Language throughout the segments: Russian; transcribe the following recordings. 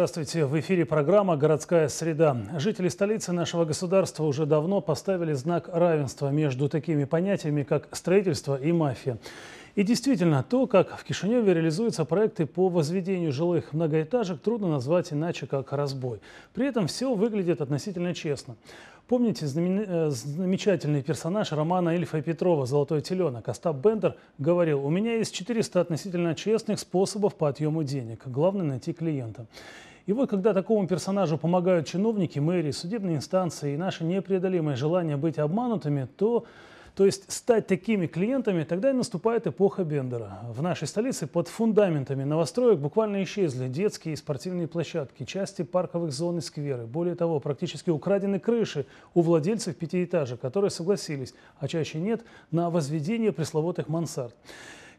Здравствуйте. В эфире программа «Городская среда». Жители столицы нашего государства уже давно поставили знак равенства между такими понятиями, как строительство и мафия. И действительно, то, как в Кишиневе реализуются проекты по возведению жилых многоэтажек, трудно назвать иначе, как разбой. При этом все выглядит относительно честно. Помните э, замечательный персонаж романа Ильфа и Петрова «Золотой теленок» Остап Бендер говорил, «У меня есть 400 относительно честных способов по отъему денег. Главное – найти клиента». И вот когда такому персонажу помогают чиновники, мэрии, судебные инстанции и наше непреодолимое желание быть обманутыми, то то есть стать такими клиентами, тогда и наступает эпоха Бендера. В нашей столице под фундаментами новостроек буквально исчезли детские и спортивные площадки, части парковых зон и скверы. Более того, практически украдены крыши у владельцев пятиэтажек, которые согласились, а чаще нет, на возведение пресловутых мансард.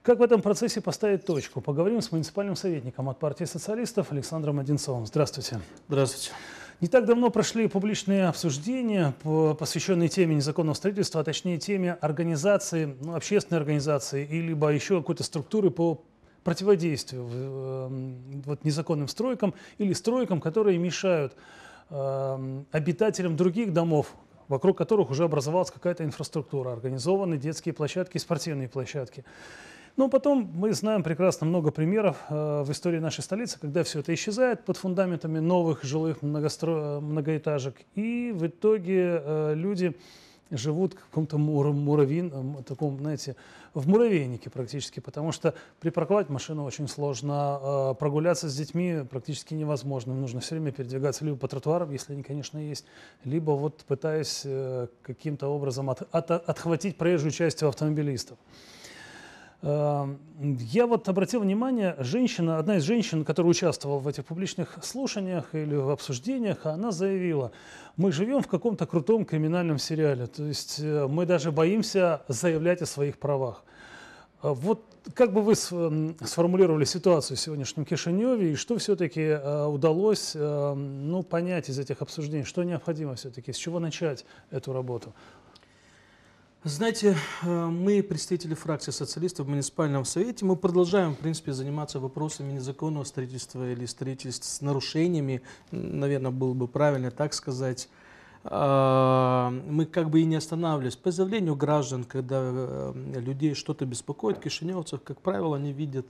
Как в этом процессе поставить точку? Поговорим с муниципальным советником от партии социалистов Александром Одинцовым. Здравствуйте. Здравствуйте. Не так давно прошли публичные обсуждения, посвященные теме незаконного строительства, а точнее теме организации, ну, общественной организации, или, либо еще какой-то структуры по противодействию эм, вот, незаконным стройкам или стройкам, которые мешают э, обитателям других домов, вокруг которых уже образовалась какая-то инфраструктура, организованы детские площадки, спортивные площадки. Но ну, потом мы знаем прекрасно много примеров э, в истории нашей столицы, когда все это исчезает под фундаментами новых жилых многостро... Э, многоэтажек. И в итоге э, люди живут в каком-то мур, муравин, таком, знаете, в муравейнике практически, потому что припарковать машину очень сложно, прогуляться с детьми практически невозможно. нужно все время передвигаться либо по тротуарам, если они, конечно, есть, либо вот пытаясь каким-то образом от, от, отхватить проезжую часть у автомобилистов. Эм, я вот обратил внимание, женщина, одна из женщин, которая участвовала в этих публичных слушаниях или в обсуждениях, она заявила, мы живем в каком-то крутом криминальном сериале, то есть э, мы даже боимся заявлять о своих правах. А вот как бы вы эм, сформулировали ситуацию в сегодняшнем Кишиневе и что все-таки э, удалось эм, ну, понять из этих обсуждений, что необходимо все-таки, с чего начать эту работу? Знаете, э, мы, представители фракции социалистов в муниципальном совете, мы продолжаем, в принципе, заниматься вопросами незаконного строительства или строительств с нарушениями, наверное, было бы правильно так сказать. А, мы как бы и не останавливались. По заявлению граждан, когда э, людей что-то беспокоит, кишиневцев, как правило, они видят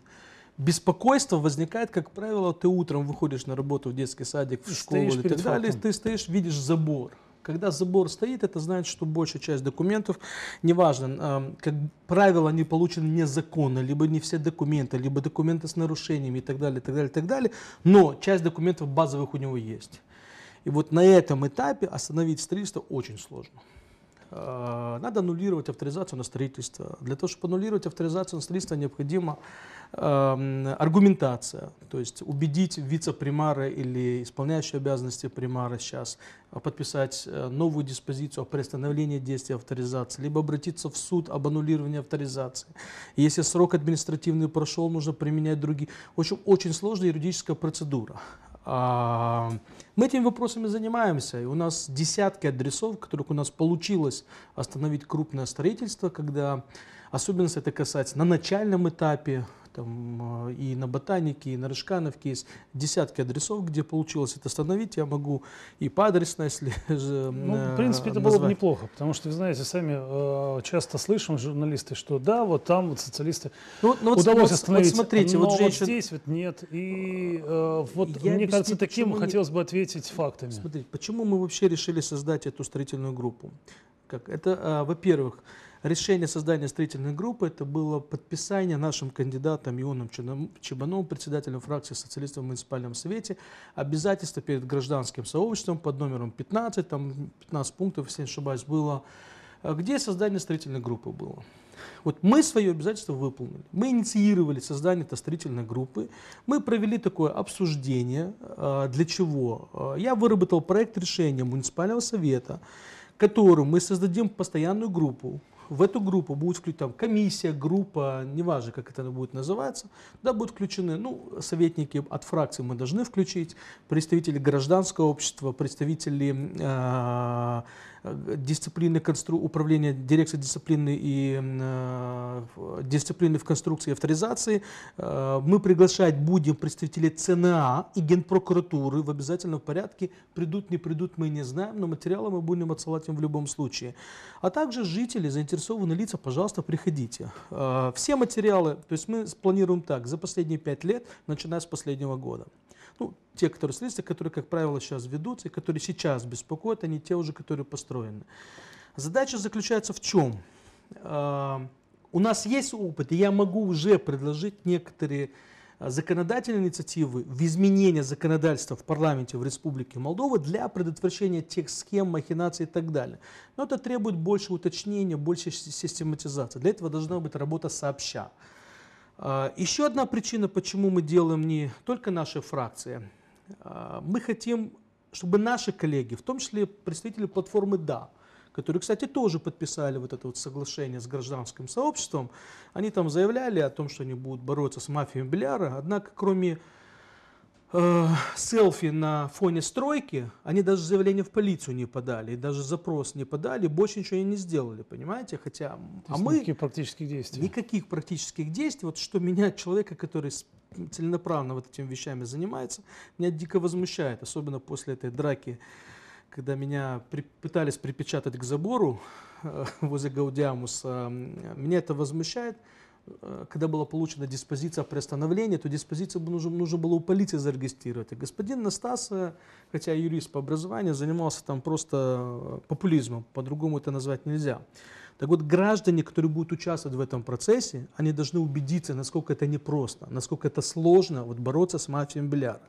Беспокойство возникает, как правило, ты утром выходишь на работу в детский садик, в школу и так далее, ты стоишь, видишь забор. Когда забор стоит, это значит, что большая часть документов, неважно, как правило, они получены незаконно, либо не все документы, либо документы с нарушениями и так далее, и так далее, и так далее, но часть документов базовых у него есть. И вот на этом этапе остановить строительство очень сложно. Э, надо аннулировать авторизацию на строительство. Для того, чтобы аннулировать авторизацию на строительство, необходима эм, аргументация, то есть убедить вице-примара или исполняющего обязанности примара сейчас подписать э, новую диспозицию о приостановлении действия авторизации, либо обратиться в суд об аннулировании авторизации. Если срок административный прошел, нужно применять другие. В общем, очень сложная юридическая процедура. А, мы этими вопросами занимаемся, и у нас десятки адресов, которых у нас получилось остановить крупное строительство, когда особенность это касается на начальном этапе там а, и на Ботанике, и на Рыжкановке есть десятки адресов, где получилось это остановить. Я могу и по адресной, если... Ну, в э, принципе, это назвать. было бы неплохо, потому что, вы знаете, сами э, часто слышим журналисты, что да, вот там вот социалисты ну, ну, удалось вот, остановить, вот смотрите, но вот, женщин... вот здесь вот нет. И э, вот Я мне кажется, таким хотелось бы ответить фактами. Смотрите, почему мы вообще решили создать эту строительную группу? Как? Это, а, во-первых, Решение создания строительной группы это было подписание нашим кандидатом Ионом Чебановым, председателем фракции социалистов в муниципальном совете, обязательство перед гражданским сообществом под номером 15, там 15 пунктов, если не ошибаюсь, было, а где создание строительной группы было. Вот мы свое обязательство выполнили. Мы инициировали создание этой строительной группы. Мы провели такое обсуждение. А, для чего? А, я выработал проект решения муниципального совета, которым мы создадим постоянную группу, в эту группу будет включена там, комиссия, группа, неважно, как это будет называться, да, будут включены ну, советники от фракции мы должны включить, представители гражданского общества, представители э, Э, дисциплины констру... управления дирекции дисциплины и э, дисциплины в конструкции и авторизации. Э, мы приглашать будем представителей ЦНА и Генпрокуратуры в обязательном порядке. Придут, не придут, мы не знаем, но материалы мы будем отсылать им в любом случае. А также жители, заинтересованные лица, пожалуйста, приходите. Э, все материалы, то есть мы спланируем так, за последние пять лет, начиная с последнего года ну, те, которые следствия, которые, как правило, сейчас ведутся и которые сейчас беспокоят, они те уже, которые построены. Задача заключается в чем? А, у нас есть опыт, и я могу уже предложить некоторые а, законодательные инициативы в изменение законодательства в парламенте в Республике Молдова для предотвращения тех схем, махинаций и так далее. Но это требует больше уточнения, больше систематизации. Для этого должна быть работа сообща. А, еще одна причина, почему мы делаем не только наши фракции. А, мы хотим, чтобы наши коллеги, в том числе представители платформы «Да», которые, кстати, тоже подписали вот это вот соглашение с гражданским сообществом, они там заявляли о том, что они будут бороться с мафией миллиара, однако кроме Э, селфи на фоне стройки, они даже заявление в полицию не подали, даже запрос не подали, больше ничего не сделали, понимаете? Хотя, То а мы... Никаких практических действий. Никаких практических действий. Вот что меня, человека, который целенаправленно вот этими вещами занимается, меня дико возмущает, особенно после этой драки, когда меня при, пытались припечатать к забору э, возле Гаудиамуса. Меня это возмущает. Э, когда была получена диспозиция о приостановлении, то диспозицию нужно, нужно было у полиции зарегистрировать. И господин Настас, э, хотя юрист по образованию, занимался там просто э, популизмом, по-другому это назвать нельзя. Так вот, граждане, которые будут участвовать в этом процессе, они должны убедиться, насколько это непросто, насколько это сложно вот, бороться с мафией Беляра.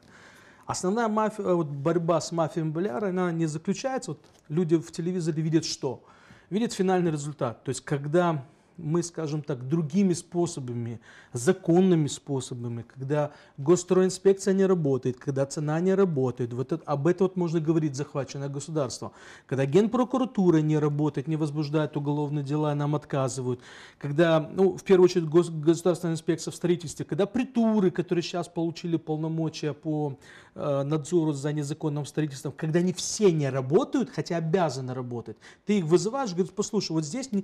Основная мафия, вот, борьба с мафией Беляра, она не заключается, вот, люди в телевизоре видят что? Видят финальный результат. То есть, когда мы, скажем так, другими способами, законными способами, когда госстроинспекция не работает, когда цена не работает. Вот это, об этом вот можно говорить захваченное государство. Когда генпрокуратура не работает, не возбуждает уголовные дела, нам отказывают. Когда, ну, в первую очередь, гос, государственная инспекция в строительстве, когда притуры, которые сейчас получили полномочия по э, надзору за незаконным строительством, когда они все не работают, хотя обязаны работать, ты их вызываешь, говоришь, послушай, вот здесь... Эм,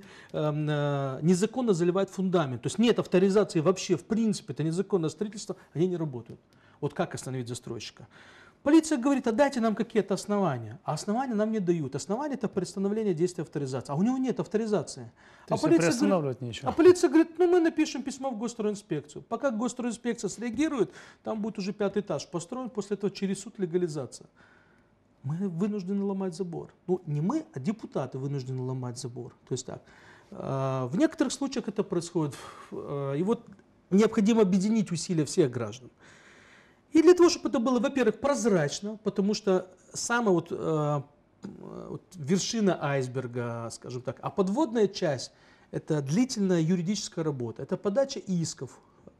э, незаконно заливает фундамент. То есть нет авторизации вообще, в принципе, это незаконное строительство, они не работают. Вот как остановить застройщика? Полиция говорит, а дайте нам какие-то основания. А основания нам не дают. Основания это приостановление действия авторизации. А у него нет авторизации. То а полиция, говорит, ничего. а полиция говорит, ну мы напишем письмо в госстроинспекцию. Пока госстроинспекция среагирует, там будет уже пятый этаж построен, после этого через суд легализация. Мы вынуждены ломать забор. Ну, не мы, а депутаты вынуждены ломать забор. То есть так. А, в некоторых случаях это происходит. А, и вот необходимо объединить усилия всех граждан. И для того, чтобы это было, во-первых, прозрачно, потому что самая вот, а, вот вершина айсберга, скажем так, а подводная часть – это длительная юридическая работа, это подача исков,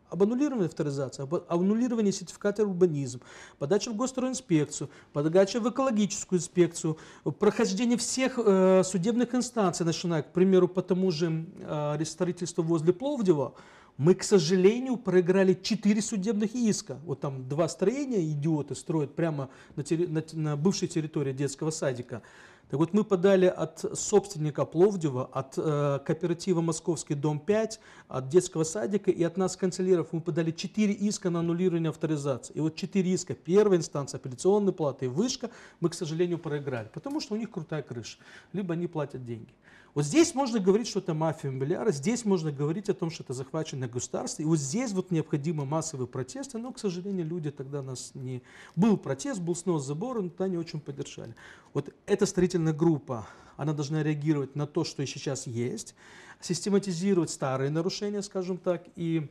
об аннулировании авторизации, об аннулировании сертификата урбанизм, подача в госстроинспекцию, подача в экологическую инспекцию, прохождение всех э, судебных инстанций, начиная, к примеру, по тому же э, строительству возле Пловдива, мы, к сожалению, проиграли 4 судебных иска. Вот там два строения идиоты строят прямо на, терри... на, на бывшей территории детского садика. Так вот, мы подали от собственника Пловдева, от э, кооператива «Московский дом 5», от детского садика и от нас, канцеляров, мы подали 4 иска на аннулирование авторизации. И вот 4 иска, первая инстанция, апелляционная плата и вышка, мы, к сожалению, проиграли, потому что у них крутая крыша, либо они платят деньги. Вот здесь можно говорить, что это мафия миллиара, здесь можно говорить о том, что это захваченное государство. И вот здесь вот необходимы массовые протесты, но, к сожалению, люди тогда нас не... Был протест, был снос забора, но тогда не очень поддержали. Вот эта строительная группа, она должна реагировать на то, что и сейчас есть, систематизировать старые нарушения, скажем так, и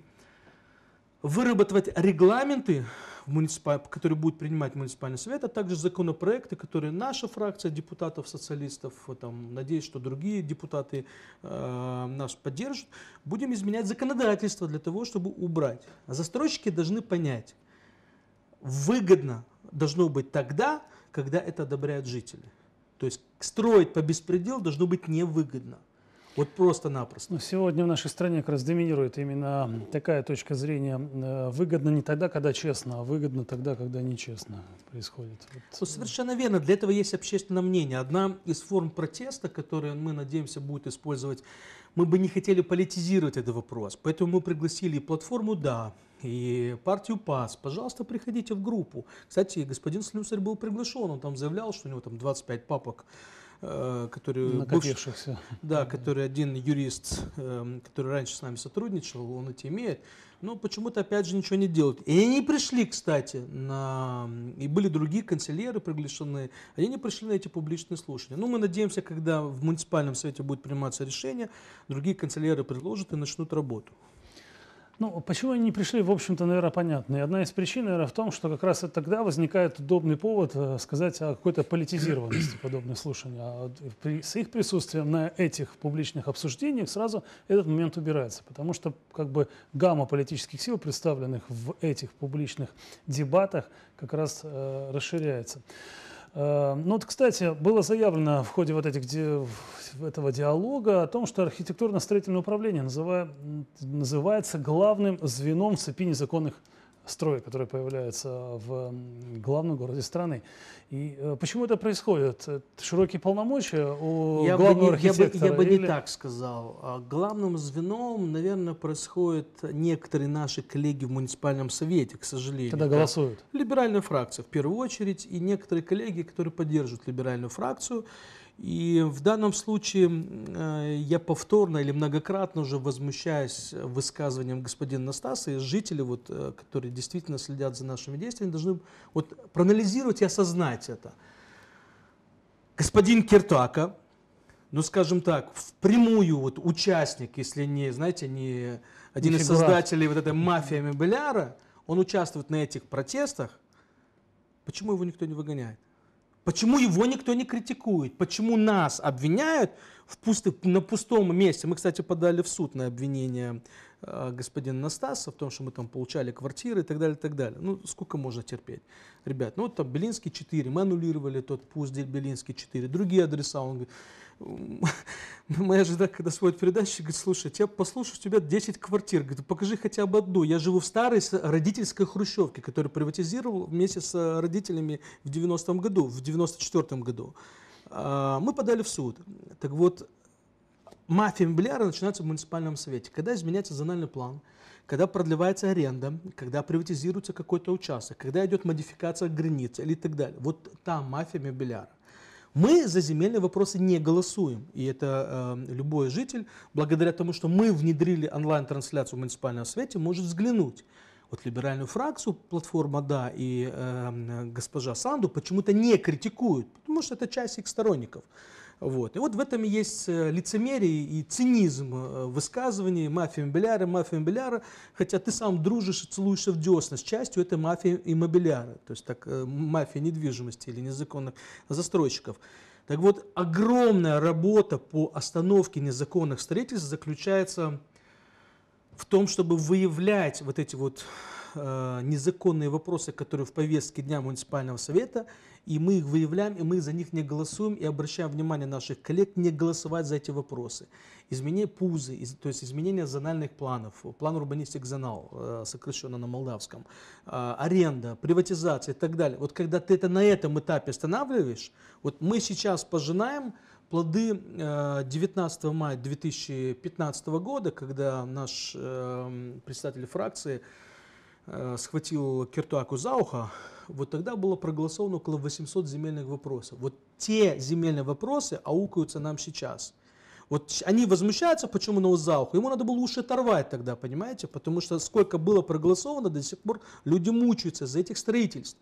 вырабатывать регламенты, которые будет принимать муниципальный совет, а также законопроекты, которые наша фракция депутатов, социалистов, там, надеюсь, что другие депутаты э, нас поддержат, будем изменять законодательство для того, чтобы убрать. А застройщики должны понять, выгодно должно быть тогда, когда это одобряют жители. То есть строить по беспределу должно быть невыгодно. Вот просто-напросто. Но ну, сегодня в нашей стране как раз доминирует именно такая точка зрения. Э, выгодно не тогда, когда честно, а выгодно тогда, когда нечестно происходит. Вот. Ну, совершенно верно. Для этого есть общественное мнение. Одна из форм протеста, которую мы надеемся будет использовать, мы бы не хотели политизировать этот вопрос. Поэтому мы пригласили платформу «Да», и партию ПАС, пожалуйста, приходите в группу. Кстати, господин Слюсарь был приглашен, он там заявлял, что у него там 25 папок Э, который... Накопившихся. Бывший, да, который один юрист, эм, который раньше с нами сотрудничал, он эти имеет, но почему-то опять же ничего не делают. И они не пришли, кстати, на... и были другие канцеляры приглашены, они не пришли на эти публичные слушания. Ну мы надеемся, когда в муниципальном совете будет приниматься решение, другие канцеляры предложат и начнут работу. Ну, почему они не пришли, в общем-то, наверное, понятно. И одна из причин, наверное, в том, что как раз тогда возникает удобный повод э, сказать о какой-то политизированности подобных слушаний. А при, с их присутствием на этих публичных обсуждениях сразу этот момент убирается, потому что как бы гамма политических сил, представленных в этих публичных дебатах, как раз э, расширяется. Э, ну вот, кстати, было заявлено в ходе вот этих, этого диалога о том, что архитектурно-строительное управление называет, называется главным звеном в цепи незаконных строй, которые появляются в главном городе страны. И э, почему это происходит? Широкие полномочия у я главного бы не, архитектора? Я бы, я бы или... не так сказал. А главным звеном, наверное, происходит некоторые наши коллеги в муниципальном совете, к сожалению. Когда голосуют? Либеральная фракция, в первую очередь, и некоторые коллеги, которые поддерживают либеральную фракцию, и в данном случае э, я повторно или многократно уже возмущаясь высказыванием господина Настаса, и жители, вот, э, которые действительно следят за нашими действиями, должны вот, проанализировать и осознать это. Господин Киртака, ну скажем так, в прямую вот участник, если не, знаете, не один Нифига. из создателей вот этой мафии мебеляра, он участвует на этих протестах, почему его никто не выгоняет? Почему его никто не критикует? Почему нас обвиняют в пусты, на пустом месте? Мы, кстати, подали в суд на обвинение э, господина Настаса в том, что мы там получали квартиры и так далее, и так далее. Ну, сколько можно терпеть? Ребят, ну, вот там Белинский 4, мы аннулировали тот пуст Белинский 4, другие адреса, он говорит, моя жена, когда сводит передачу, говорит, слушай, тебя послушать, у тебя 10 квартир. Говорит, «Ну, покажи хотя бы одну. Я живу в старой родительской хрущевке, которую приватизировал вместе с э, родителями в 90-м году, в 94-м году. А, мы подали в суд. Так вот, мафия мобиляра начинается в муниципальном совете. Когда изменяется зональный план, когда продлевается аренда, когда приватизируется какой-то участок, когда идет модификация границ или так далее. Вот там мафия мобиляра. Мы за земельные вопросы не голосуем. И это э, любой житель, благодаря тому, что мы внедрили онлайн-трансляцию в муниципальном свете, может взглянуть. Вот либеральную фракцию, платформа «Да» и э, э, госпожа Санду почему-то не критикуют, потому что это часть их сторонников. Вот. И вот в этом есть э, лицемерие и цинизм э, высказываний высказывании «мафия иммобиляра, мафия хотя ты сам дружишь и целуешься в десна с частью этой мафии и иммобиляра, то есть так, э, мафия недвижимости или незаконных застройщиков. Так вот, огромная работа по остановке незаконных строительств заключается в том, чтобы выявлять вот эти вот э, незаконные вопросы, которые в повестке Дня муниципального совета, и мы их выявляем, и мы за них не голосуем, и обращаем внимание наших коллег не голосовать за эти вопросы. Изменение ПУЗы, из, то есть изменение зональных планов, план урбанистик зонал, э, сокращенно на молдавском, э, аренда, приватизация и так далее. Вот когда ты это на этом этапе останавливаешь, вот мы сейчас пожинаем плоды 19 э, мая 2015 года, когда наш представитель фракции схватил Киртуаку за ухо, вот тогда было проголосовано около 800 земельных вопросов. Вот те земельные вопросы аукаются нам сейчас. Вот они возмущаются, почему на Узауху. Ему надо было уши оторвать тогда, понимаете? Потому что сколько было проголосовано, до сих пор люди мучаются за этих строительств.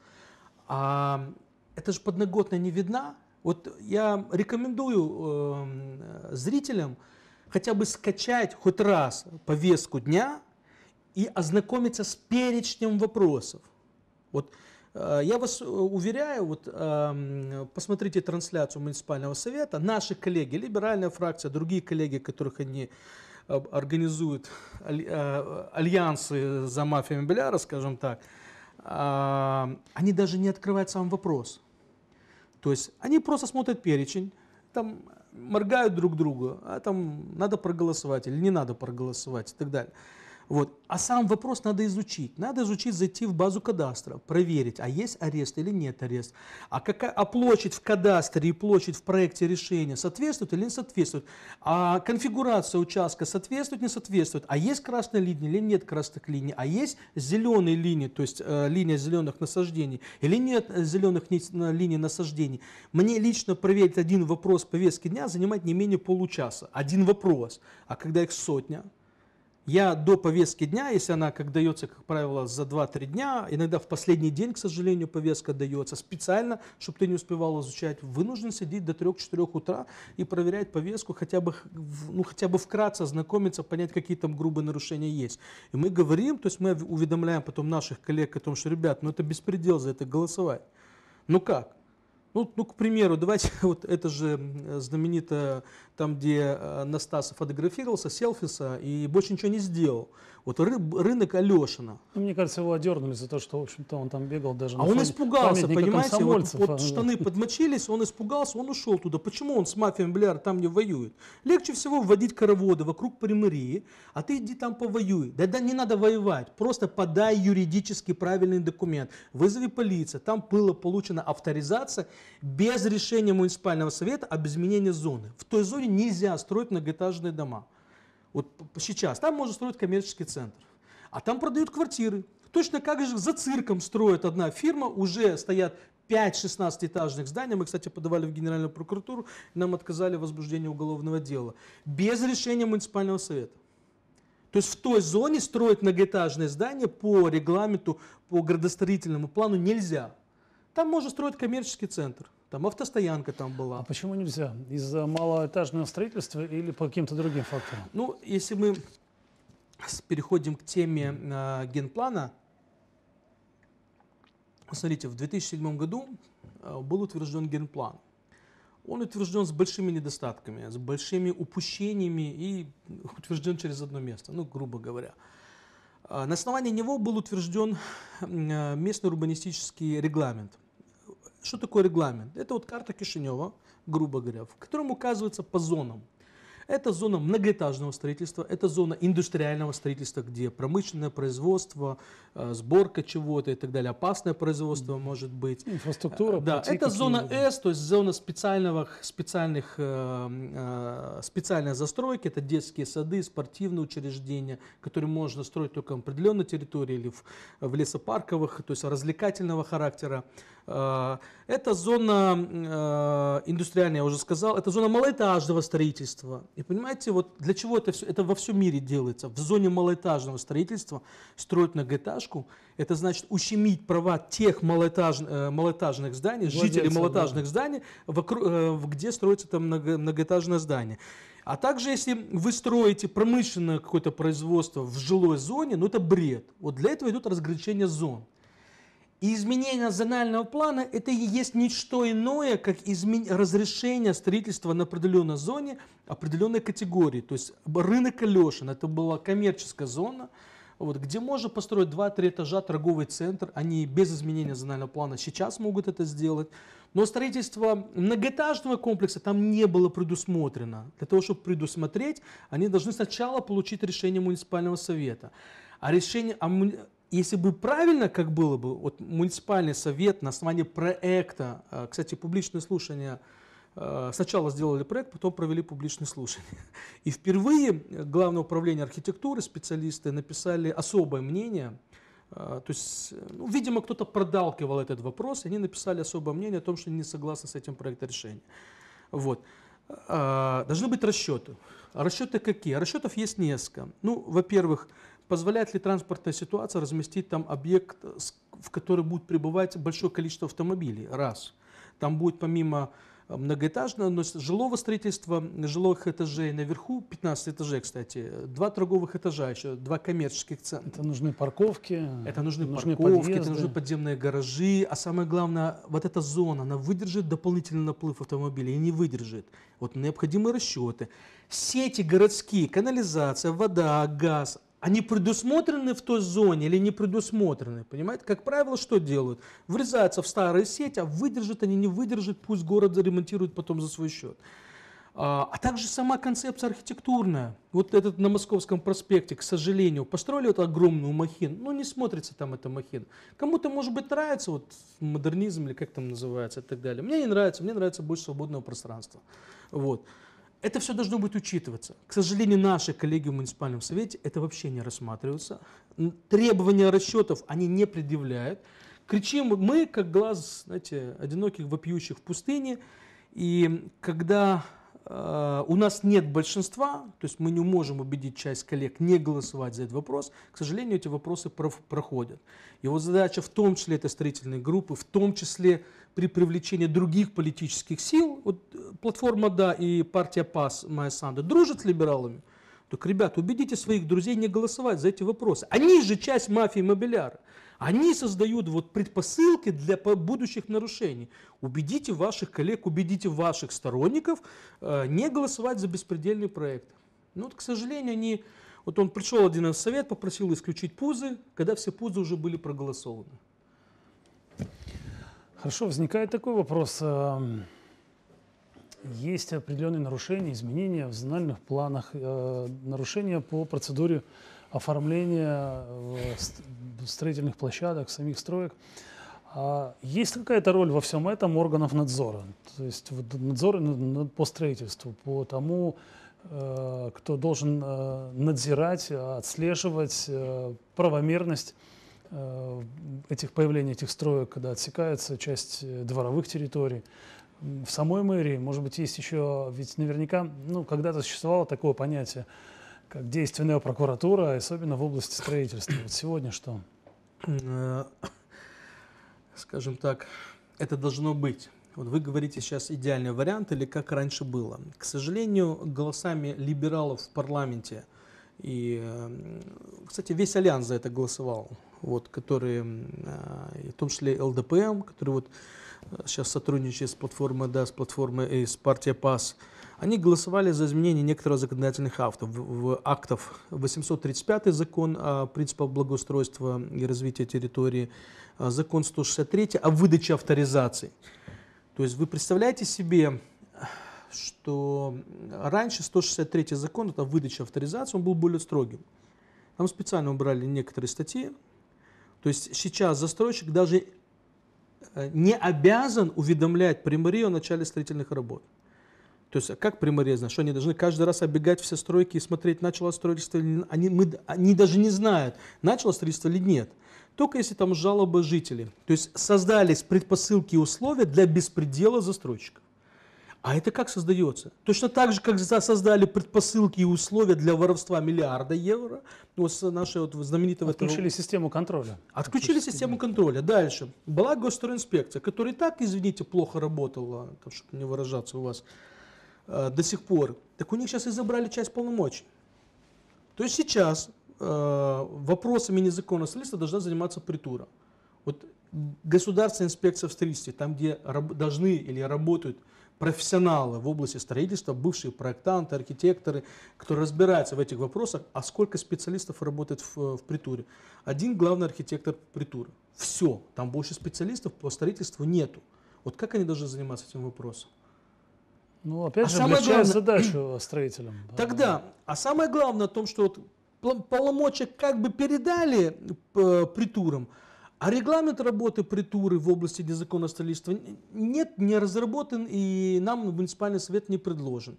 А это же подноготная не видна. Вот я рекомендую э, зрителям хотя бы скачать хоть раз повестку дня и ознакомиться с перечнем вопросов. Вот э, я вас э, уверяю, вот эм, посмотрите трансляцию муниципального совета. Наши коллеги, либеральная фракция, другие коллеги, которых они э, организуют альянсы за мафию мобиляра, скажем так, эм, они даже не открывают сам вопрос. То есть они просто смотрят перечень, там моргают друг другу, а там надо проголосовать или не надо проголосовать и так далее. Вот. А сам вопрос надо изучить. Надо изучить, зайти в базу кадастра, проверить, а есть арест или нет арест. А, какая, а площадь в кадастре и площадь в проекте решения соответствует или не соответствует. А конфигурация участка соответствует, не соответствует. А есть красная линия или нет красных линий. А есть зеленые линии, то есть э, линия зеленых насаждений или нет зеленых линий насаждений. Мне лично проверить один вопрос повестки дня занимает не менее получаса. Один вопрос. А когда их сотня, я до повестки дня, если она как дается, как правило, за 2-3 дня, иногда в последний день, к сожалению, повестка дается специально, чтобы ты не успевал изучать, вынужден сидеть до 3-4 утра и проверять повестку, хотя бы, ну, хотя бы вкратце ознакомиться, понять, какие там грубые нарушения есть. И мы говорим, то есть мы уведомляем потом наших коллег о том, что, ребят, ну это беспредел, за это голосовать. Ну как? Ну, ну, к примеру, давайте вот это же знаменитое, там, где э, Настасов фотографировался, селфиса, и больше ничего не сделал. Вот рыб, рынок Алешина. Ну, мне кажется, его одернули за то, что, в общем-то, он там бегал даже А он испугался, понимаете, вот, вот а, ну. штаны подмочились, он испугался, он ушел туда. Почему он с мафией бляр там не воюет? Легче всего вводить хороводы вокруг Примории, а ты иди там повоюй. Да, да не надо воевать, просто подай юридически правильный документ, вызови полицию, там было получена авторизация, без решения муниципального совета об изменении зоны. В той зоне нельзя строить многоэтажные дома. Вот сейчас. Там можно строить коммерческий центр. А там продают квартиры. Точно как же за цирком строит одна фирма, уже стоят 5 16-этажных зданий. Мы, кстати, подавали в Генеральную прокуратуру, нам отказали в возбуждении уголовного дела. Без решения муниципального совета. То есть в той зоне строить многоэтажное здание по регламенту, по градостроительному плану нельзя. Там можно строить коммерческий центр. Там автостоянка там была. А почему нельзя? Из-за малоэтажного строительства или по каким-то другим факторам? Ну, если мы переходим к теме э, генплана, смотрите, в 2007 году э, был утвержден генплан. Он утвержден с большими недостатками, с большими упущениями и утвержден через одно место, ну, грубо говоря. Э, на основании него был утвержден местный урбанистический регламент – что такое регламент? Это вот карта Кишинева, грубо говоря, в котором указывается по зонам. Это зона многоэтажного строительства, это зона индустриального строительства, где промышленное производство, э, сборка чего-то и так далее, опасное производство может быть. Инфраструктура. Э, да, это зона С, то есть зона специального, специальных, э, специальной застройки, это детские сады, спортивные учреждения, которые можно строить только на определенной территории или в, в лесопарковых, то есть развлекательного характера. Это зона индустриальная, я уже сказал, это зона малоэтажного строительства, и понимаете, вот для чего это все? Это во всем мире делается. В зоне малоэтажного строительства строят многоэтажку. Это значит ущемить права тех малоэтаж, э, малоэтажных зданий, Владельцы, жителей малоэтажных да. зданий, вокруг, э, где строится там много, многоэтажное здание. А также, если вы строите промышленное какое-то производство в жилой зоне, ну это бред. Вот для этого идут разграничение зон. И изменение зонального плана – это и есть ничто иное, как измен... разрешение строительства на определенной зоне определенной категории. То есть рынок Алешин – это была коммерческая зона, вот, где можно построить 2-3 этажа торговый центр. Они без изменения зонального плана сейчас могут это сделать. Но строительство многоэтажного комплекса там не было предусмотрено. Для того, чтобы предусмотреть, они должны сначала получить решение муниципального совета. А решение, если бы правильно, как было бы, вот муниципальный совет на основании проекта, э, кстати, публичное слушание э, сначала сделали проект, потом провели публичное слушание, И впервые Главное управление архитектуры, специалисты написали особое мнение, э, то есть, ну, видимо, кто-то продалкивал этот вопрос, и они написали особое мнение о том, что не согласны с этим проектом решения. Вот. Должны быть расчеты. Расчеты какие? Расчетов есть несколько. Ну, во-первых, Позволяет ли транспортная ситуация разместить там объект, э, в который будет пребывать большое количество автомобилей? Раз. Там будет помимо э, многоэтажного, но жилого строительства, жилых этажей наверху, 15 этажей, кстати, э, два торговых этажа а еще, два коммерческих центра. Это нужны парковки. Это нужны, нужны парковки, подъезды. это нужны подземные гаражи, а самое главное, вот эта зона, она выдержит дополнительный наплыв автомобилей и не выдержит. Вот необходимы расчеты. Сети городские, канализация, вода, газ, они предусмотрены в той зоне или не предусмотрены, понимаете? Как правило, что делают? Врезаются в старые сети, а выдержат они, не выдержат, пусть город заремонтирует потом за свой счет. А, а также сама концепция архитектурная. Вот этот на Московском проспекте, к сожалению, построили вот огромную махин, но ну, не смотрится там эта махин. Кому-то, может быть, нравится вот модернизм или как там называется и так далее. Мне не нравится, мне нравится больше свободного пространства. Вот. Это все должно быть учитываться. К сожалению, наши коллеги в муниципальном совете это вообще не рассматриваются. Требования расчетов они не предъявляют. Кричим мы, как глаз, знаете, одиноких вопиющих в пустыне. И когда э, у нас нет большинства, то есть мы не можем убедить часть коллег не голосовать за этот вопрос, к сожалению, эти вопросы проходят. Его задача в том числе это строительные группы, в том числе при привлечении других политических сил, вот э, платформа «Да» и партия «ПАС» Майя Санды дружат с либералами, так, ребят, убедите своих друзей не голосовать за эти вопросы. Они же часть мафии мобиляра. Они создают вот предпосылки для будущих нарушений. Убедите ваших коллег, убедите ваших сторонников э, не голосовать за беспредельный проект. ну вот, к сожалению, они... Вот он пришел один из совет, попросил исключить пузы, когда все пузы уже были проголосованы. Хорошо, возникает такой вопрос. Есть определенные нарушения, изменения в зональных планах, э, нарушения по процедуре оформления э, строительных площадок, самих строек. А есть какая-то роль во всем этом органов надзора? То есть надзор по строительству, по тому, э, кто должен надзирать, отслеживать правомерность Э, этих появления этих строек, когда отсекается часть э, дворовых территорий. В самой мэрии, может быть, есть еще, ведь наверняка, ну, когда-то существовало такое понятие, как действенная прокуратура, особенно в области строительства. Вот сегодня что? Э, скажем так, это должно быть. Вот вы говорите сейчас идеальный вариант или как раньше было. К сожалению, голосами либералов в парламенте и, кстати, весь Альянс за это голосовал вот, которые, а, в том числе ЛДПМ, которые вот сейчас э, сотрудничают с платформой да, с платформой и с партией ПАС, они голосовали за изменение некоторых законодательных актов. В актов 835 закон о принципах благоустройства и развития территории, а закон 163 о выдаче авторизации. То есть вы представляете себе, что раньше 163 закон, это выдача авторизации, он был более строгим. Там специально убрали некоторые статьи, то есть сейчас застройщик даже э, не обязан уведомлять примарию о начале строительных работ. То есть, а как примария знает, что они должны каждый раз оббегать все стройки и смотреть, начало строительство или они, мы, они даже не знают, начало строительство или нет. Только если там жалобы жителей. То есть создались предпосылки и условия для беспредела застройщика. А это как создается? Точно так же, как создали предпосылки и условия для воровства миллиарда евро, вот ну, наши вот знаменитого... Отключили этого... систему контроля. Отключили, Отключили систему контроля. Дальше. Была госстроинспекция, которая и так, извините, плохо работала, там, чтобы не выражаться у вас, э, до сих пор. Так у них сейчас и забрали часть полномочий. То есть сейчас э, вопросами незаконного строительства должна заниматься притура. Вот государственная инспекция в строительстве, там, где раб- должны или работают профессионалы в области строительства, бывшие проектанты, архитекторы, которые разбираются в этих вопросах, а сколько специалистов работает в, в притуре. Один главный архитектор притуры. Все, там больше специалистов по строительству нету. Вот как они должны заниматься этим вопросом? Ну, опять а же, самое главное... задачу э, строителям. Тогда, а самое главное о том, что вот поломочек как бы передали э, притурам, а регламент работы притуры в области незаконного строительства нет, не разработан и нам муниципальный совет не предложен.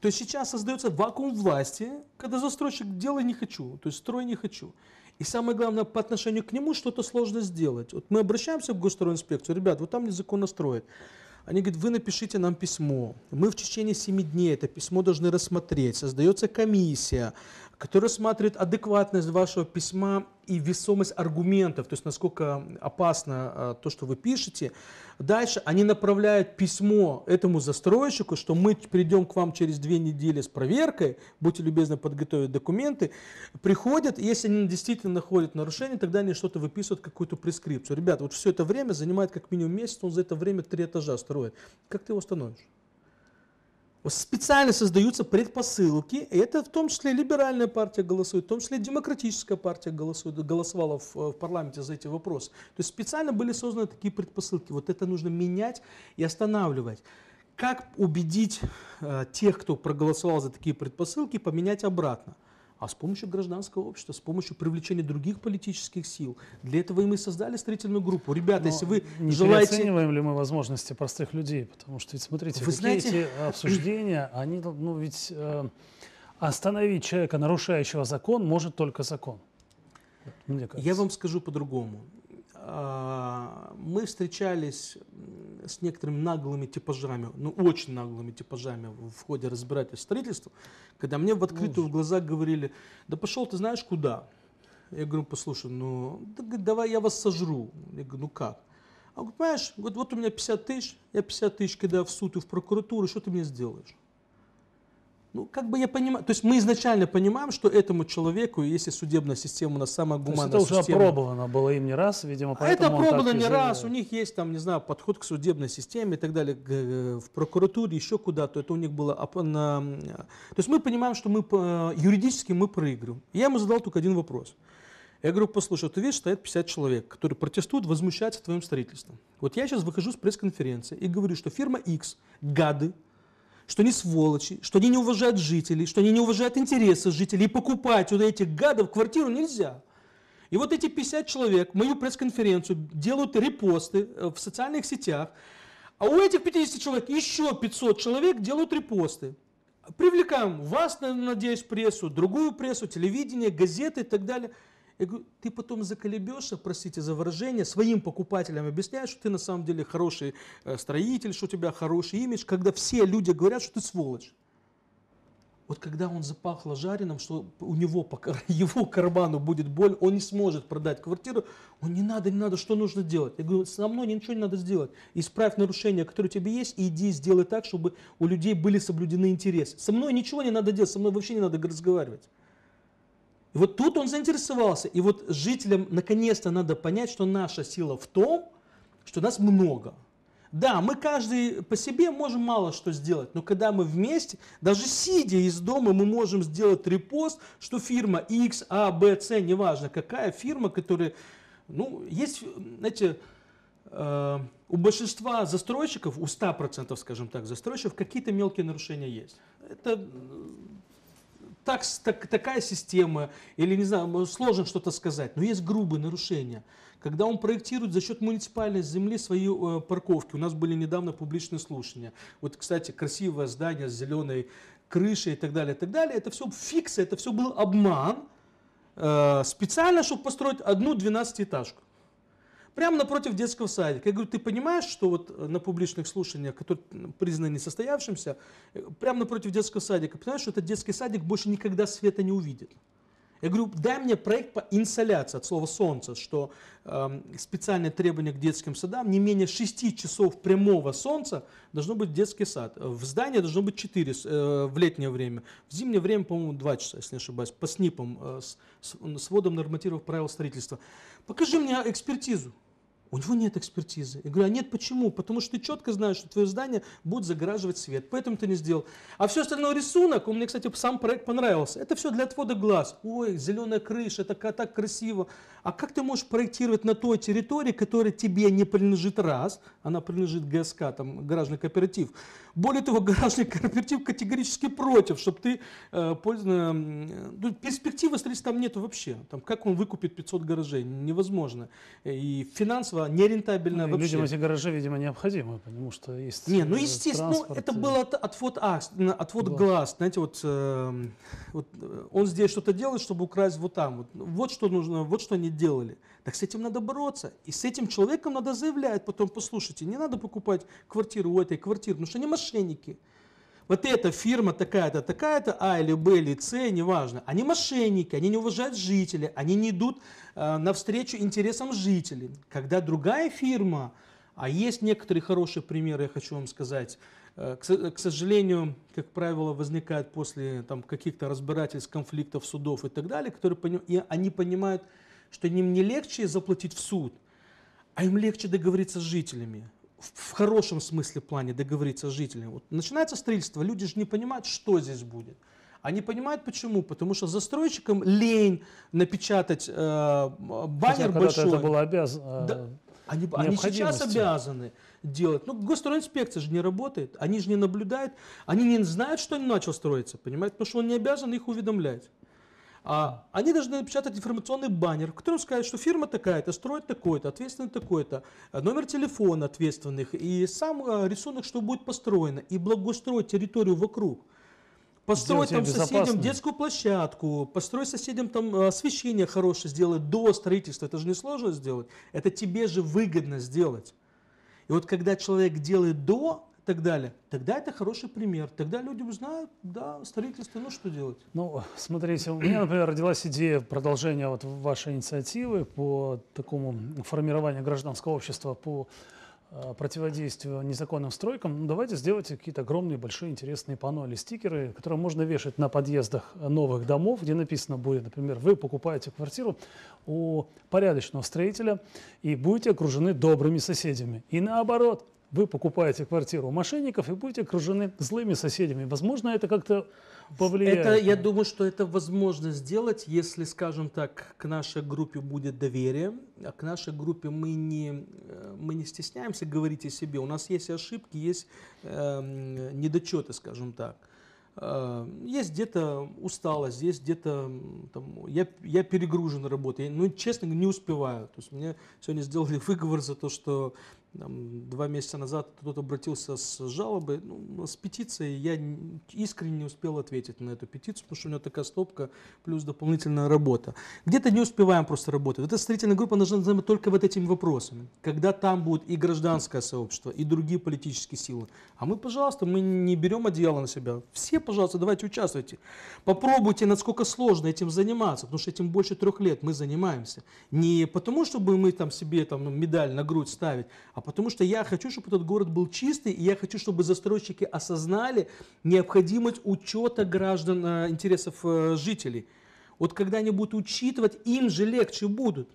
То есть сейчас создается вакуум власти, когда застройщик делай не хочу, то есть строй не хочу. И самое главное, по отношению к нему что-то сложно сделать. Вот мы обращаемся в госстроинспекцию, ребят, вот там незаконно строят. Они говорят, вы напишите нам письмо. Мы в течение 7 дней это письмо должны рассмотреть. Создается комиссия который рассматривает адекватность вашего письма и весомость аргументов, то есть насколько опасно э, то, что вы пишете. Дальше они направляют письмо этому застройщику, что мы придем к вам через две недели с проверкой, будьте любезны подготовить документы. Приходят, если они действительно находят нарушение, тогда они что-то выписывают, какую-то прескрипцию. Ребята, вот все это время занимает как минимум месяц, он за это время три этажа строит. Как ты его установишь? Специально создаются предпосылки, и это в том числе либеральная партия голосует, в том числе демократическая партия голосует, голосовала в, э, в парламенте за эти вопросы. То есть специально были созданы такие предпосылки. Вот это нужно менять и останавливать. Как убедить э, тех, кто проголосовал за такие предпосылки, поменять обратно? а с помощью гражданского общества, с помощью привлечения других политических сил. Для этого и мы создали строительную группу. Ребята, Но если вы не желаете... оцениваем ли мы возможности простых людей? Потому что ведь, смотрите, вы какие знаете... эти обсуждения, они, ну ведь э, остановить человека, нарушающего закон, может только закон. Я вам скажу по-другому. А, мы встречались с некоторыми наглыми типажами, ну очень наглыми типажами в ходе разбирательств строительства, когда мне в открытую в глаза говорили, да пошел ты знаешь куда. Я говорю, послушай, ну давай я вас сожру. Я говорю, ну как? А он говорит, понимаешь, вот, вот у меня 50 тысяч, я 50 тысяч кидаю в суд и в прокуратуру, что ты мне сделаешь? Ну, как бы я понимаю, то есть мы изначально понимаем, что этому человеку, если судебная система у нас самая гуманная то есть это система. уже опробовано было им не раз, видимо, поэтому а Это опробовано не раз, у них есть там, не знаю, подход к судебной системе и так далее, э, в прокуратуре, еще куда-то, это у них было... То есть мы понимаем, что мы э, юридически мы проигрываем. Я ему задал только один вопрос. Я говорю, послушай, ты видишь, стоит 50 человек, которые протестуют, возмущаются твоим строительством. Вот я сейчас выхожу с пресс-конференции и говорю, что фирма X, гады, что они сволочи, что они не уважают жителей, что они не уважают интересы жителей, и покупать у вот этих гадов квартиру нельзя. И вот эти 50 человек мою пресс-конференцию делают репосты э, в социальных сетях, а у этих 50 человек еще 500 человек делают репосты. Привлекаем вас, надеюсь, прессу, другую прессу, телевидение, газеты и так далее – я говорю, ты потом заколебешься, простите за выражение, своим покупателям объясняешь, что ты на самом деле хороший э, строитель, что у тебя хороший имидж, когда все люди говорят, что ты сволочь. Вот когда он запахло жареным, что у него по его карману будет боль, он не сможет продать квартиру, он не надо, не надо, что нужно делать? Я говорю, со мной ничего не надо сделать. Исправь нарушения, которые у тебя есть, и иди сделай так, чтобы у людей были соблюдены интересы. Со мной ничего не надо делать, со мной вообще не надо разговаривать. И вот тут он заинтересовался. И вот жителям наконец-то надо понять, что наша сила в том, что нас много. Да, мы каждый по себе можем мало что сделать, но когда мы вместе, даже сидя из дома, мы можем сделать репост, что фирма X, A, B, C, неважно какая фирма, которая, ну, есть, знаете, э, у большинства застройщиков, у 100%, скажем так, застройщиков, какие-то мелкие нарушения есть. Это так, так, такая система, или, не знаю, сложно что-то сказать, но есть грубые нарушения. Когда он проектирует за счет муниципальной земли свои э, парковки, у нас были недавно публичные слушания. Вот, кстати, красивое здание с зеленой крышей и так далее, и так далее, это все фикс, это все был обман, э, специально, чтобы построить одну 12-этажку прямо напротив детского садика. Я говорю, ты понимаешь, что вот э, на публичных слушаниях, которые признаны несостоявшимся, э, прямо напротив детского садика, понимаешь, что этот детский садик больше никогда света не увидит. Я говорю, дай мне проект по инсоляции, от слова солнца, что э, эм, специальное требование к детским садам, не менее 6 часов прямого солнца должно быть детский сад. В здании должно быть 4 э, в летнее время. В зимнее время, по-моему, 2 часа, если не ошибаюсь, по СНИПам, э, с, с, с вводом нормативов правил строительства. Покажи мне экспертизу у него нет экспертизы. Я говорю, а нет, почему? Потому что ты четко знаешь, что твое здание будет загораживать свет, поэтому ты не сделал. А все остальное рисунок, у меня, кстати, сам проект понравился. Это все для отвода глаз. Ой, зеленая крыша, это так красиво. А как ты можешь проектировать на той территории, которая тебе не принадлежит раз, она принадлежит ГСК, там, гаражный кооператив. Более того, гаражный кооператив категорически против, чтобы ты э, пользовался... Ну, перспективы строительства там нет вообще. Там, как он выкупит 500 гаражей? Невозможно. И финансово была нерентабельна ну, вообще. Людям эти гаражи, видимо, необходимы, потому что есть Не, ну э, естественно, ну, это и... был от, отвод, а, отвод да. глаз, знаете, вот, эм, э, вот он здесь что-то делает, чтобы украсть вот там, вот, вот что нужно, вот что они делали. Так с этим надо бороться, и с этим человеком надо заявлять потом, послушайте, не надо покупать квартиру у этой квартиры, потому что они мошенники. Вот эта фирма такая-то, такая-то, А или Б или С, неважно, они мошенники, они не уважают жителей, они не идут Э, навстречу интересам жителей. Когда другая фирма, а есть некоторые хорошие примеры, я хочу вам сказать, э, к сожалению, как правило, возникает после там, каких-то разбирательств, конфликтов, судов и так далее, которые и они понимают, что им не легче заплатить в суд, а им легче договориться с жителями. В, в хорошем смысле плане договориться с жителями. Вот начинается строительство, люди же не понимают, что здесь будет – они понимают почему? Потому что застройщикам лень напечатать э, баннер Хотя большой. это было обязано. Да, э, они, они сейчас обязаны делать. Ну, госстроинспекция же не работает, они же не наблюдают, они не знают, что они начал строиться, понимаете, потому что он не обязан их уведомлять. А, они должны напечатать информационный баннер, в котором скажут, что фирма такая-то, строит такой-то, ответственный такой-то, э, номер телефона ответственных и сам э, рисунок, что будет построено, и благоустроить территорию вокруг. Построй там соседям детскую площадку, построй соседям там э, освещение хорошее сделать до строительства. Это же не сложно сделать. Это тебе же выгодно сделать. И вот когда человек делает до и так далее, тогда это хороший пример. Тогда люди узнают, да, строительство, ну что делать? Ну, смотрите, у меня, например, родилась идея продолжения вот вашей инициативы по такому формированию гражданского общества по Э, противодействию незаконным стройкам, ну, давайте сделайте какие-то огромные, большие, интересные панно или стикеры, которые можно вешать на подъездах новых домов, где написано будет, например, вы покупаете квартиру у порядочного строителя и будете окружены добрыми соседями. И наоборот, вы покупаете квартиру у мошенников и будете окружены злыми соседями. Возможно, это как-то повлияет. Это, я думаю, что это возможно сделать, если, скажем так, к нашей группе будет доверие, а к нашей группе мы не, э, мы не стесняемся говорить о себе. У нас есть ошибки, есть э, недочеты, скажем так. Э, есть где-то усталость, есть где-то там, я, я перегружен работой, ну, честно, говоря, не успеваю. То есть мне сегодня сделали выговор за то, что там, два месяца назад кто-то обратился с жалобой, ну, ну с петицией. Я искренне не успел ответить на эту петицию, потому что у меня такая стопка, плюс дополнительная работа. Где-то не успеваем просто работать. Эта строительная группа должна заниматься только вот этими вопросами. Когда там будет и гражданское сообщество, и другие политические силы. А мы, пожалуйста, мы не берем одеяло на себя. Все, пожалуйста, давайте участвуйте. Попробуйте, насколько сложно этим заниматься, потому что этим больше трех лет мы занимаемся. Не потому, чтобы мы там себе там медаль на грудь ставить, а потому что я хочу, чтобы этот город был чистый, и я хочу, чтобы застройщики осознали необходимость учета граждан, э, интересов э, жителей. Вот когда они будут учитывать, им же легче будут.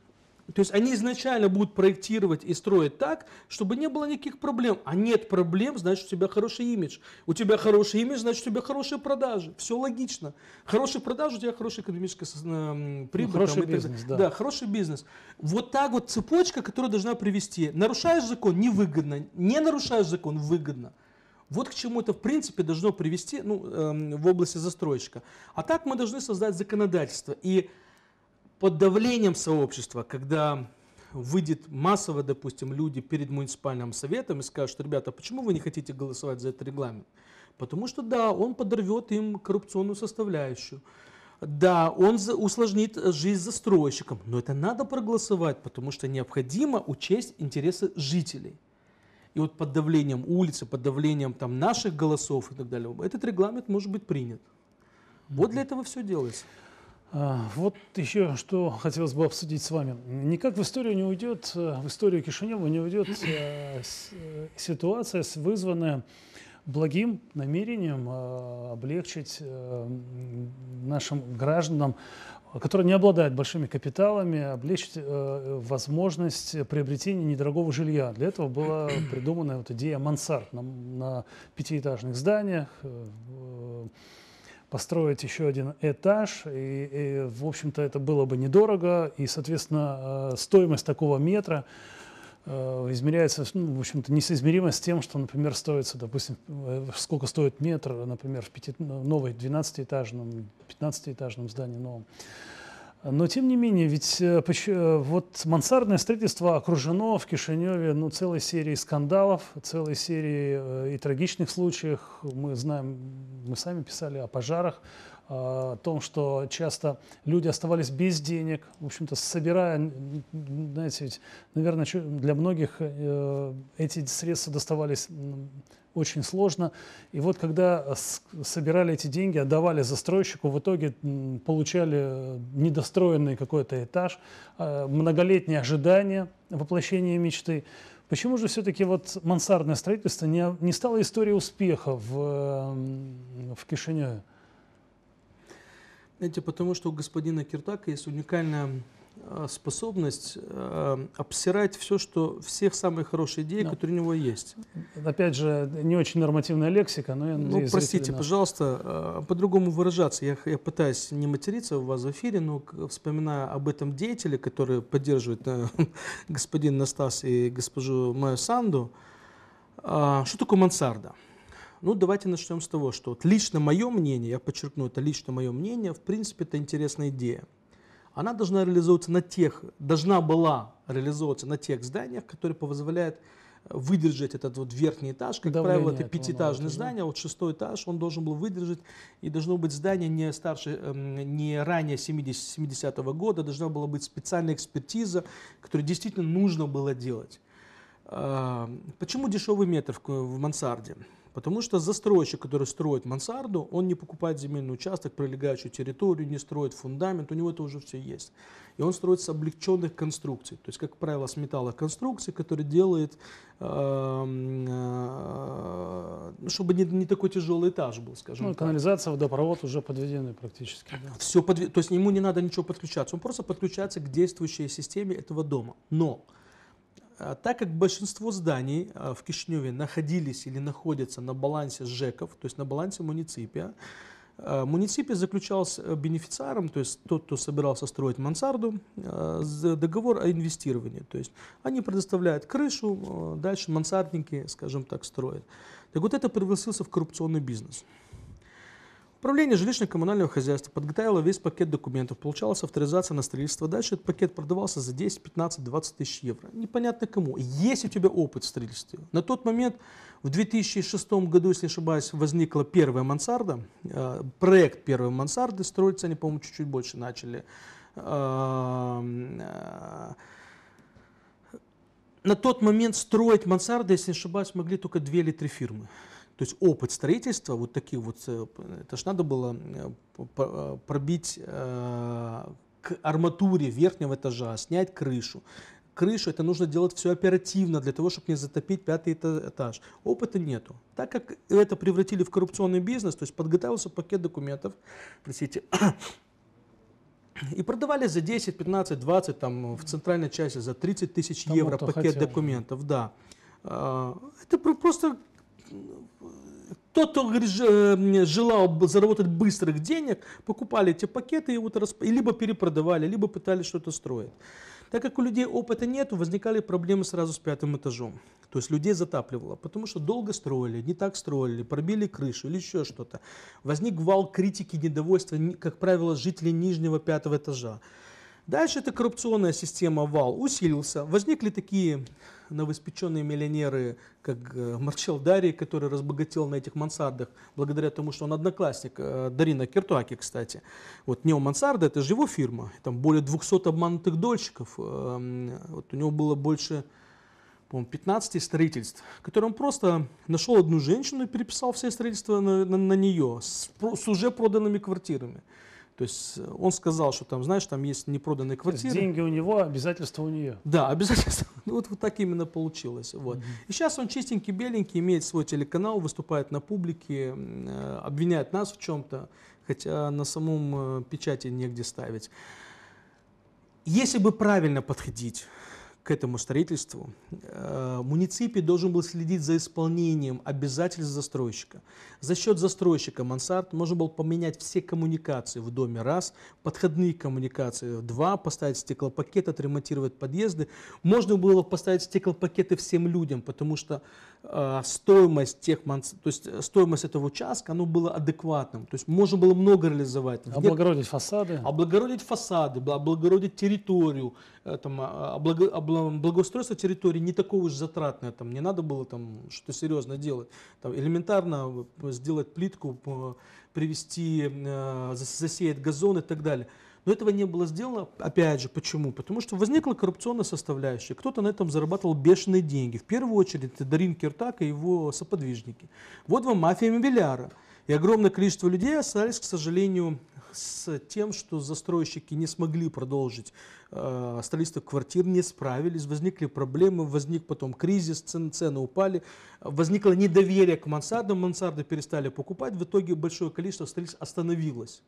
То есть они изначально будут проектировать и строить так, чтобы не было никаких проблем. А нет проблем, значит у тебя хороший имидж. У тебя хороший имидж, значит у тебя хорошие продажи. Все логично. Хорошие продажи, у тебя хорошая экономическая прибыль. Ну, хороший там, бизнес, да. Да, хороший бизнес. Вот так вот цепочка, которая должна привести. Нарушаешь закон, невыгодно. Не нарушаешь закон, выгодно. Вот к чему это в принципе должно привести ну, эм, в области застройщика. А так мы должны создать законодательство. И под давлением сообщества, когда выйдет массово, допустим, люди перед муниципальным советом и скажут, что, ребята, почему вы не хотите голосовать за этот регламент? Потому что, да, он подорвет им коррупционную составляющую. Да, он усложнит жизнь застройщикам, но это надо проголосовать, потому что необходимо учесть интересы жителей. И вот под давлением улицы, под давлением там, наших голосов и так далее, этот регламент может быть принят. Вот для этого все делается. А, вот еще что хотелось бы обсудить с вами. Никак в историю не уйдет, э, в историю Кишинева не уйдет э, э, ситуация, вызванная благим намерением облегчить нашим гражданам, которые не обладают большими капиталами, облегчить возможность приобретения недорогого жилья. Для этого была придумана вот идея мансард на, на пятиэтажных зданиях, построить еще один этаж, и, и в общем-то, это было бы недорого, и, соответственно, э, стоимость такого метра э, измеряется, ну, в общем-то, несоизмеримо с тем, что, например, стоится, допустим, э, сколько стоит метр, например, в пяти, новой 12-этажном, 15-этажном здании новом. Но тем не менее, ведь э, э, вот мансардное строительство окружено в Кишиневе ну, целой серией скандалов, целой серией э, и трагичных случаев. Мы знаем, мы сами писали о пожарах, о том, что часто люди оставались без денег, в общем-то, собирая, знаете, ведь, наверное, для многих эти средства доставались очень сложно. И вот когда э, собирали эти деньги, отдавали застройщику, в итоге получали э, недостроенный какой-то этаж, э, многолетние ожидания воплощения мечты. Почему же все-таки вот мансардное строительство не, не стало историей успеха в, в Кишиневе? Знаете, потому что у господина Киртака есть уникальная Э, способность э, обсирать все, что всех самые хорошие идеи, да. которые у него есть. Опять же, не очень нормативная лексика, но я ну, надеюсь, Ну, простите, нас... пожалуйста, э, по-другому выражаться. Я, я пытаюсь не материться у вас в эфире, но вспоминая об этом деятеле, который поддерживает э, господин Настас и госпожу Майю Санду, э, что такое мансарда? Ну, давайте начнем с того, что вот лично мое мнение, я подчеркну, это лично мое мнение, в принципе, это интересная идея она должна реализовываться на тех, должна была реализовываться на тех зданиях, которые позволяют э, выдержать этот вот верхний этаж. Как Давление правило, это пятиэтажное здание, вот шестой этаж, он должен был выдержать, и должно быть здание не старше, эм, не ранее 70, 70-го года, должна была быть специальная экспертиза, которую действительно нужно было делать. Эм, почему дешевый метр в мансарде? Потому что застройщик, который строит мансарду, он не покупает земельный участок, прилегающую территорию, не строит фундамент, у него это уже все есть. И он строит с облегченных конструкций, то есть, как правило, с металлоконструкции, который делает, эм, э, чтобы не, не такой тяжелый этаж был, скажем ну, так. канализация, водопровод уже подведены практически. Да. Все подве... То есть ему не надо ничего подключаться, он просто подключается к действующей системе этого дома. Но а, так как большинство зданий а, в Кишневе находились или находятся на балансе ЖЭКов, то есть на балансе муниципия, а, муниципий заключался э, бенефициаром, то есть тот, кто собирался строить мансарду, договор о инвестировании. То есть они предоставляют крышу, дальше мансардники, скажем так, строят. Так вот это превратился в коррупционный бизнес. Управление жилищно-коммунального хозяйства подготовило весь пакет документов, получалась авторизация на строительство. Дальше этот пакет продавался за 10, 15, 20 тысяч евро. Непонятно кому. Есть у тебя опыт в строительстве. На тот момент, в 2006 году, если не ошибаюсь, возникла первая мансарда. Э, проект первой мансарды. Строиться они, по-моему, чуть-чуть больше начали. Эм, э, на тот момент строить мансарды, если не ошибаюсь, могли только две или три фирмы. То есть опыт строительства вот таких вот, э, это ж надо было э, э, пробить к арматуре верхнего этажа, снять крышу. Крышу это нужно делать все оперативно для того, чтобы не затопить пятый этаж. Опыта нету. Так как это превратили в коррупционный бизнес, то есть подготовился пакет документов, простите, и продавали за 10, 15, 20, там в центральной части за 30 тысяч евро пакет хотел. документов, да. А, это просто тот, кто говорит, э, желал заработать быстрых денег, покупали эти пакеты и, вот расп... и либо перепродавали, либо пытались что-то строить. Так как у людей опыта нет, возникали проблемы сразу с пятым этажом. То есть людей затапливало, потому что долго строили, не так строили, пробили крышу или еще что-то. Возник вал критики, недовольства, как правило, жителей нижнего пятого этажа. Дальше эта коррупционная система ВАЛ усилился. Возникли такие новоиспеченные миллионеры, как э, Марчел Дарий, который разбогател на этих мансардах, благодаря тому, что он одноклассник э, Дарина Киртуаки, кстати. Вот Нео Мансарда, это же его фирма, там более 200 обманутых дольщиков. Э, вот у него было больше по-моему, 15 строительств, которые он просто нашел одну женщину и переписал все строительства на, на, на нее с, с уже проданными квартирами. То есть э, он сказал, что там, знаешь, там есть непроданные квартиры. есть деньги у него, обязательства у нее. Да, обязательства. Ну, вот, вот так именно получилось. Вот. Mm -hmm. И сейчас он чистенький, беленький, имеет свой телеканал, выступает на публике, э, обвиняет нас в чем-то, хотя на самом э, печати негде ставить. Если бы правильно подходить к этому строительству, э, муниципий должен был следить за исполнением обязательств застройщика. За счет застройщика мансард можно было поменять все коммуникации в доме раз, подходные коммуникации два, поставить стеклопакет, отремонтировать подъезды. Можно было поставить стеклопакеты всем людям, потому что Э, стоимость тех, то есть э, стоимость этого участка, оно было адекватным. То есть можно было много реализовать. Облагородить фасады? Облагородить фасады, облагородить территорию. Э, там, а, облаг, благоустройство территории не такое уж затратное. Там, не надо было там что-то серьезно делать. Там, элементарно сделать плитку, привести, засеять газон и так далее. Но этого не было сделано, опять же, почему? Потому что возникла коррупционная составляющая. Кто-то на этом зарабатывал бешеные деньги. В первую очередь это Дарин Киртак и его соподвижники. Вот вам мафия мебеляра. И огромное количество людей остались, к сожалению, с тем, что застройщики не смогли продолжить э, строительство квартир, не справились, возникли проблемы, возник потом кризис, цены, цены упали, возникло недоверие к мансардам, мансарды перестали покупать, в итоге большое количество строительств остановилось.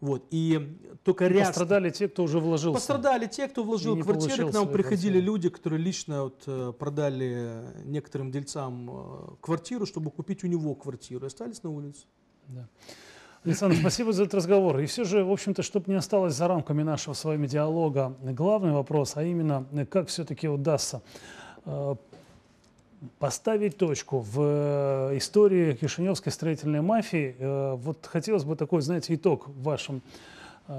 Вот. И только ряд... Пострадали те, кто уже вложил. Пострадали те, кто вложил квартиры. К нам приходили квартиры. люди, которые лично вот, э, продали некоторым дельцам э, квартиру, чтобы купить у него квартиру. И остались на улице. Да. Александр, спасибо за этот разговор. И все же, в общем-то, чтобы не осталось за рамками нашего с вами диалога, главный вопрос, а именно, как все-таки удастся э, поставить точку в э, истории кишиневской строительной мафии. Э, вот хотелось бы такой, знаете, итог в вашем э,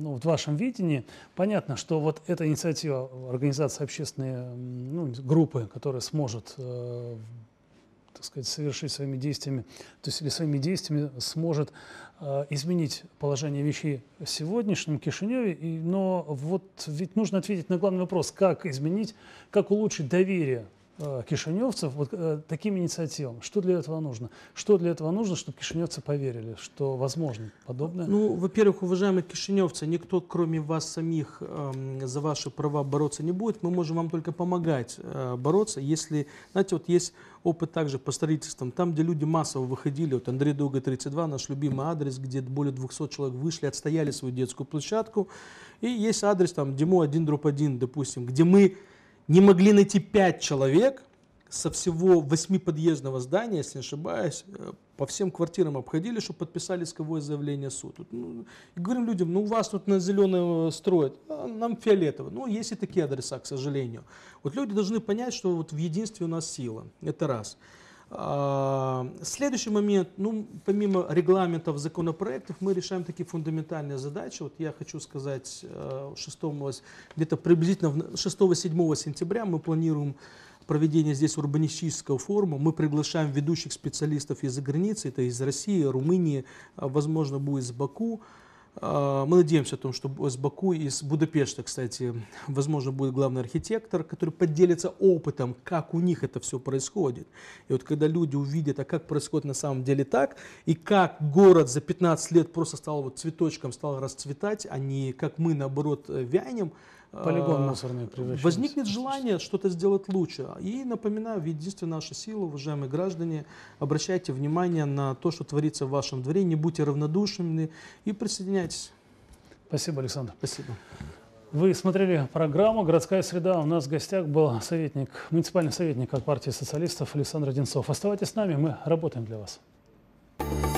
ну, в вашем видении, понятно, что вот эта инициатива организации общественной ну, группы, которая сможет, так сказать, совершить своими действиями, то есть или своими действиями сможет изменить положение вещей в сегодняшнем Кишиневе, и, но вот ведь нужно ответить на главный вопрос, как изменить, как улучшить доверие Э, кишиневцев вот э, таким инициативам. Что для этого нужно? Что для этого нужно, чтобы кишиневцы поверили, что возможно подобное? Ну, во-первых, уважаемые кишиневцы, никто, кроме вас самих, эм, за ваши права бороться не будет. Мы можем вам только помогать э, бороться, если, знаете, вот есть опыт также по строительствам, там, где люди массово выходили, вот Андрей Дуга, 32, наш любимый адрес, где более 200 человек вышли, отстояли свою детскую площадку, и есть адрес там Диму 1 дробь 1, допустим, где мы не могли найти пять человек со всего восьми подъездного здания, если не ошибаюсь, э, по всем квартирам обходили, чтобы подписали исковое заявление в суд. Ну, и говорим людям, ну у вас тут на зеленое э, строят, а нам фиолетово. Ну, есть и такие адреса, к сожалению. Вот люди должны понять, что вот в единстве у нас сила. Это раз. А, следующий момент, ну, помимо регламентов законопроектов, мы решаем такие фундаментальные задачи. Вот я хочу сказать, 6, э, где-то приблизительно 6-7 сентября мы планируем проведение здесь урбанистического форума. Мы приглашаем ведущих специалистов из-за границы, это из России, Румынии, а, возможно, будет из Баку. А, мы надеемся о том, что с Баку и с Будапешта, кстати, возможно, будет главный архитектор, который поделится опытом, как у них это все происходит. И вот когда люди увидят, а как происходит на самом деле так, и как город за 15 лет просто стал вот цветочком, стал расцветать, а не как мы, наоборот, э, вянем, Полигон а, мусорный превращается. Возникнет желание что-то сделать лучше. И напоминаю, единственная наша сила, уважаемые граждане, обращайте внимание на то, что творится в вашем дворе, не будьте равнодушными и присоединяйтесь. Спасибо, Александр. Спасибо. Вы смотрели программу «Городская среда». У нас в гостях был советник, муниципальный советник от партии социалистов Александр Одинцов. Оставайтесь с нами, мы работаем для вас. Thank you